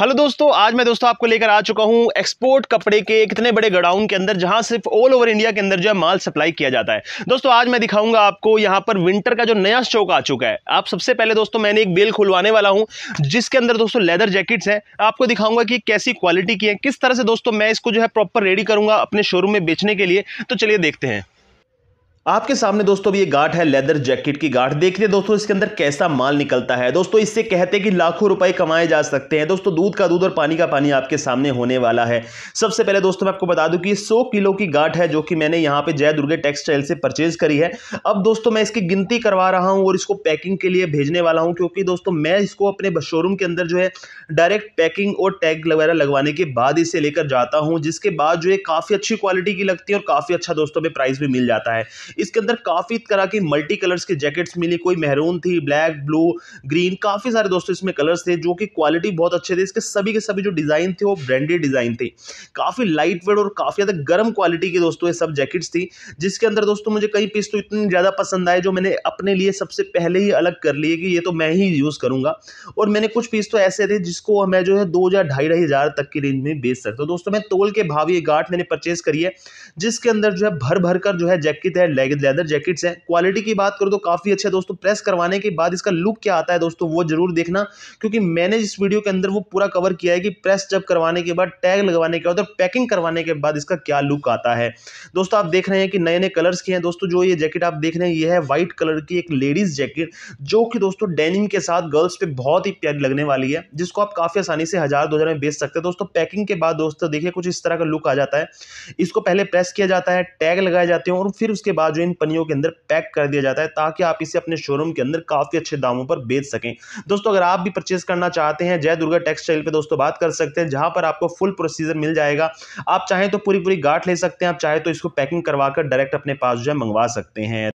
hello दोस्तों आज मैं दोस्तों आपको लेकर आ चुका हूं एक्सपोर्ट कपड़े के कितने बड़े गडाउन के अंदर जहां सिर्फ ऑल ओवर इंडिया के अंदर जो है माल सप्लाई किया जाता है दोस्तों आज मैं दिखाऊंगा आपको यहां पर विंटर का जो नया स्टॉक आ चुका है आप सबसे पहले दोस्तों मैंने एक बेल खुलवाने वाला हूं जिसके अंदर दोस्तों लेदर जैकेट्स हैं आपको दिखाऊंगा कि कैसी क्वालिटी की है किस तरह से दोस्तों मैं इसको जो है प्रॉपर रेडी करूंगा अपने शोरूम में बेचने के लिए तो चलिए देखते हैं आपके सामने दोस्तों अभी ये गाठ है लेदर जैकेट की गाठ देखिए दोस्तों इसके अंदर कैसा माल निकलता है दोस्तों इससे कहते हैं कि लाखों रुपए कमाए जा सकते हैं दोस्तों दूध का दूध और पानी का पानी आपके सामने होने वाला है सबसे पहले दोस्तों मैं आपको बता दूं कि ये 100 किलो की गाठ है जो कि मैंने यहाँ पे जय दुर्गे टेक्सटाइल से परचेज करी है अब दोस्तों मैं इसकी गिनती करवा रहा हूँ और इसको पैकिंग के लिए भेजने वाला हूँ क्योंकि दोस्तों मैं इसको अपने शोरूम के अंदर जो है डायरेक्ट पैकिंग और टैग वगैरह लगवाने के बाद इसे लेकर जाता हूँ जिसके बाद जो है काफ़ी अच्छी क्वालिटी की लगती है और काफ़ी अच्छा दोस्तों में प्राइस भी मिल जाता है इसके अंदर काफ़ी तरह की मल्टी कलर्स की जैकेट्स मिली कोई मेहरून थी ब्लैक ब्लू ग्रीन काफ़ी सारे दोस्तों इसमें कलर्स थे जो कि क्वालिटी बहुत अच्छे थे इसके सभी के सभी जो डिज़ाइन थे वो ब्रांडेड डिज़ाइन थे काफ़ी लाइट वेट और काफ़ी ज़्यादा गर्म क्वालिटी के दोस्तों ये सब जैकेट्स थी जिसके अंदर दोस्तों मुझे कई पीस तो इतनी ज़्यादा पसंद आए जो मैंने अपने लिए सबसे पहले ही अलग कर लिए कि ये तो मैं ही यूज़ करूँगा और मैंने कुछ पीस तो ऐसे थे जिसको मैं जो है दो हजार ढाई ढाई हज़ार तक की रेंज में बेच सकता हूँ तो दोस्तों मैं तोल के भाव ये गाठ मैंने परचेज करी है जिसके अंदर जो है भर भर कर जो है जैकेट है जाएगी लेदर जैकेट्स हैं क्वालिटी की बात करो तो काफ़ी अच्छा है दोस्तों प्रेस करवाने के बाद इसका लुक क्या आता है दोस्तों वो जरूर देखना क्योंकि मैंने इस वीडियो के अंदर वो पूरा कवर किया है कि प्रेस जब करवाने के बाद टैग लगवाने के बाद और पैकिंग करवाने के बाद इसका क्या लुक आता है दोस्तों आप देख रहे हैं कि नए नए कलर्स के हैं दोस्तों जो ये जैकेट आप देख रहे हैं ये है व्हाइट कलर की एक लेडीज़ जैकेट जो कि दोस्तों डेनिम के साथ गर्ल्स पे बहुत ही प्यारी लगने वाली है जिसको आप काफ़ी आसानी से हज़ार दो में बेच सकते हैं दोस्तों पैकिंग के बाद दोस्तों देखिए कुछ इस तरह का लुक आ जाता है इसको पहले प्रेस किया जाता है टैग लगाए जाते हैं और फिर उसके बाद जो इन पनियों के अंदर पैक कर दिया जाता है ताकि आप इसे अपने शोरूम के अंदर काफ़ी अच्छे दामों पर बेच सकें दोस्तों अगर आप भी परचेज करना चाहते हैं जय दुर्गा टेक्सटाइल पर दोस्तों बात कर सकते हैं जहां पर आपको फुल प्रोसीजर मिल जाएगा आप चाहें तो पूरी पूरी गाठ ले सकते हैं आप चाहे तो इसको पैकिंग करवाकर डायरेक्ट अपने पास जो है मंगवा सकते हैं